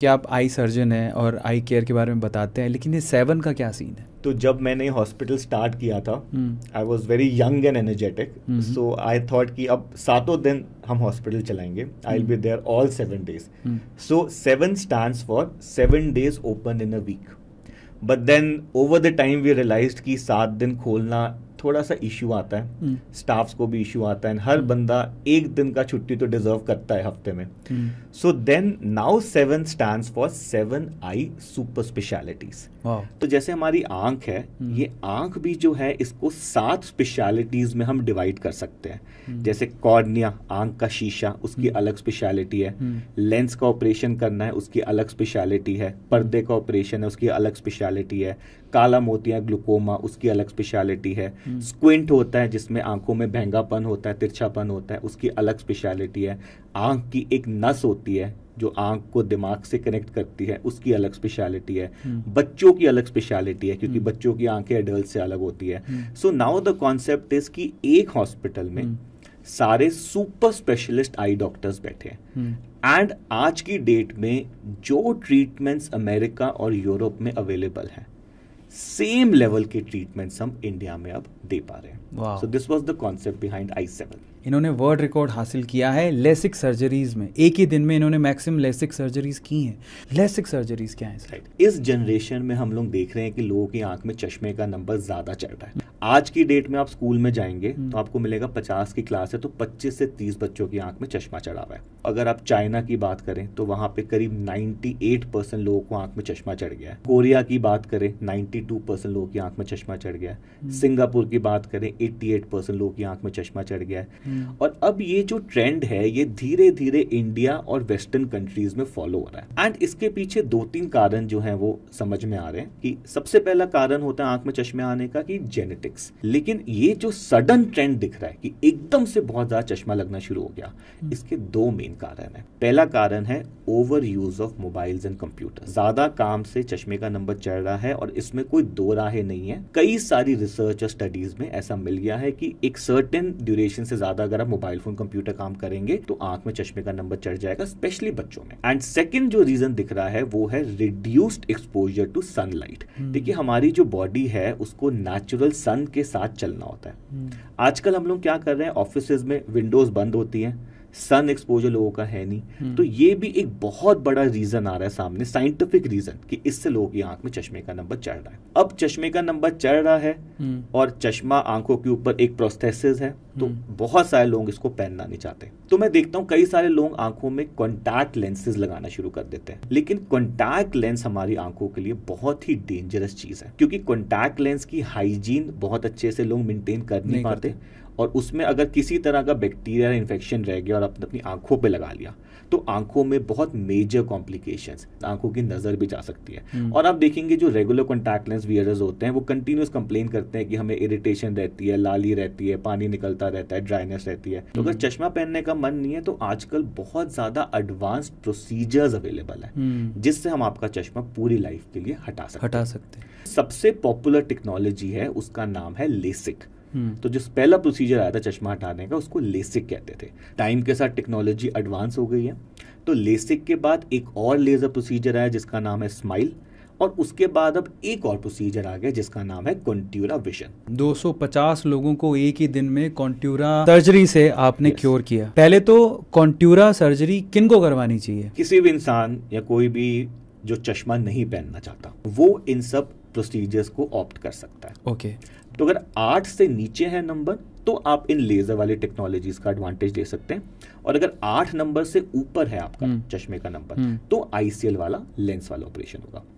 कि आप eye surgeon हैं और आई केयर के बारे में बताते हैं लेकिन ये सेवन का क्या सीन है तो जब मैंने हॉस्पिटल स्टार्ट किया था I was very young and energetic so I thought कि अब सातों दिन हम हॉस्पिटल चलाएंगे I will be there all seven days so seven stand for seven days open in a week but then over the time we realize कि सात दिन खोलना थोड़ा सा इश्यू आता है स्टाफ्स हम्म। को भी इश्यू आता है हर हम्म। बंदा एक दिन का छुट्टी तो डिजर्व करता है हफ्ते में so then now seven stand for seven I super specialties तो जैसे हमारी आंख है हम्म। ये आंख भी जो है इसको सात स्पेशलिटीज में हम डिवाइड कर सकते हैं जैसे कॉर्निया आंख का शीशा उसकी अलग स्पेशलिटी है लेंस का ऑपरेशन करना है उसकी अलग स्पेशलिटी है पर्दे का ऑपरेशन है उसकी अलग स्पेशलिटी है काला मोतिया ग्लूकोमा उसकी अलग स्पेशलिटी है स्क्विंट होता है जिसमें आंखों में भेंगापन होता है तिरछापन होता है उसकी अलग स्पेशलिटी है आंख की एक नस होती है जो आंख को दिमाग से कनेक्ट करती है उसकी अलग स्पेशलिटी है हम्म। बच्चों की अलग स्पेशलिटी है क्योंकि हम्म। बच्चों की आंखें एडल्ट से अलग होती है so now the concept is कि एक हॉस्पिटल में हम्म। सारे सुपर स्पेशलिस्ट आई डॉक्टर्स बैठे हैं एंड आज की डेट में जो ट्रीटमेंट्स अमेरिका और यूरोप में अवेलेबल हैं सेम लेवल के ट्रीटमेंट्स हम इंडिया में अब दे पा रहे हैं so this was the concept behind I seven इन्होंने वर्ल्ड रिकॉर्ड हासिल किया है लेसिक सर्जरीज में एक ही दिन में इन्होंने मैक्सिमम लेसिक सर्जरीज की हैं लेसिक सर्जरीज क्या है right. इस जनरेशन में हम लोग देख रहे हैं कि लोगों की आंख में चश्मे का नंबर ज़्यादा चढ़ रहा है आज की डेट में आप स्कूल में जाएंगे हम्म। तो आपको मिलेगा पचास की क्लास है तो पच्चीस से तीस बच्चों की आंख में चश्मा चढ़ा हुआ है अगर आप चाइना की बात करें तो वहां पे करीब नाइन्टी एट परसेंट लोगों को आंख में चश्मा चढ़ गया है कोरिया की बात करें नाइन्टी टू परसेंट लोगों की आंख में चश्मा चढ़ गया है हम्म। सिंगापुर की बात करें एट्टी एट परसेंट लोगों की आंख में चश्मा चढ़ गया है हम्म। और अब ये जो ट्रेंड है ये धीरे धीरे इंडिया और वेस्टर्न कंट्रीज में फॉलो हो रहा है एंड इसके पीछे दो तीन कारण जो है वो समझ में आ रहे हैं कि सबसे पहला कारण होता है आंख में चश्मे आने का कि जेनेटिक ऑप्टिक्स लेकिन ये जो सडन ट्रेंड दिख रहा है कि एकदम से बहुत ज्यादा चश्मा लगना शुरू हो गया हम्म। इसके दो मेन कारण है पहला कारण है over use of mobiles and computer ज्यादा काम से चश्मे का नंबर चढ़ रहा है और इसमें कोई दो राहें नहीं है कई सारी रिसर्च और स्टडीज में ऐसा मिल गया है कि एक सर्टेन ड्यूरेशन से ज्यादा अगर आप मोबाइल फोन कंप्यूटर काम करेंगे तो आंख में चश्मे का नंबर चढ़ जाएगा स्पेशली बच्चों में एंड सेकेंड जो रीजन दिख रहा है वो है रिड्यूस्ड एक्सपोजर टू सनलाइट देखिए हमारी जो बॉडी है उसको नेचुरल सन के साथ चलना होता है हम्म। आजकल हम लोग क्या कर रहे हैं ऑफिस में विंडोज बंद होती है सन एक्सपोजर लोगों का है नहीं हम्म। तो ये भी एक बहुत बड़ा रीजन आ रहा है सामने साइंटिफिक रीजन कि इससे लोगों की आंख में चश्मे का नंबर चढ़ रहा है अब चश्मे का नंबर चढ़ रहा है हम्म। और चश्मा आंखों के ऊपर एक प्रोस्थेसिस है तो हम्म। बहुत सारे लोग इसको पहनना नहीं चाहते तो मैं देखता हूँ कई सारे लोग आंखों में कॉन्टैक्ट लेंसेज लगाना शुरू कर देते हैं लेकिन कॉन्टैक्ट लेंस हमारी आंखों के लिए बहुत ही डेंजरस चीज है क्योंकि कॉन्टैक्ट लेंस की हाइजीन बहुत अच्छे से लोग मेंटेन कर नहीं, नहीं पाते और उसमें अगर किसी तरह का बैक्टीरिया इन्फेक्शन रह गया और आपने अपनी आंखों पे लगा लिया तो आंखों में बहुत मेजर कॉम्प्लिकेशंस आंखों की नज़र भी जा सकती है हम्म। और आप देखेंगे जो रेगुलर कॉन्टैक्ट लेंस वियरर्स होते हैं वो कंटिन्यूस कंप्लेन करते हैं कि हमें इरिटेशन रहती है लाली रहती है पानी निकलता रहता है ड्राइनेस रहती है तो अगर हम्म। चश्मा पहनने का मन नहीं है तो आजकल बहुत ज़्यादा एडवांस प्रोसीजर्स अवेलेबल है जिससे हम आपका चश्मा पूरी लाइफ के लिए हटा सकते हटा सकते हैं सबसे पॉपुलर टेक्नोलॉजी है उसका नाम है लेसिक हम्म। तो जो पहला प्रोसीजर आया था चश्मा हटाने का उसको लेसिक कहते थे टाइम के साथ टेक्नोलॉजी एडवांस हो गई है तो लेसिक के बाद एक और लेज़र प्रोसीजर आया जिसका नाम है स्माइल और उसके बाद अब एक और प्रोसीजर आ गया जिसका नाम है कॉन्ट्यूरा विजन 250 लोगों को एक ही दिन में कॉन्ट्यूरा सर्जरी से आपने yes. क्योर किया पहले तो कॉन्ट्यूरा सर्जरी किन को करवानी चाहिए किसी भी इंसान या कोई भी जो चश्मा नहीं पहनना चाहता वो इन सब प्रोसीजर्स को ऑप्ट कर सकता है ओके okay. तो अगर आठ से नीचे है नंबर तो आप इन लेज़र वाली टेक्नोलॉजीज का एडवांटेज ले सकते हैं और अगर आठ नंबर से ऊपर है आपका हम्म। चश्मे का नंबर हम्म। तो आईसीएल वाला लेंस वाला ऑपरेशन होगा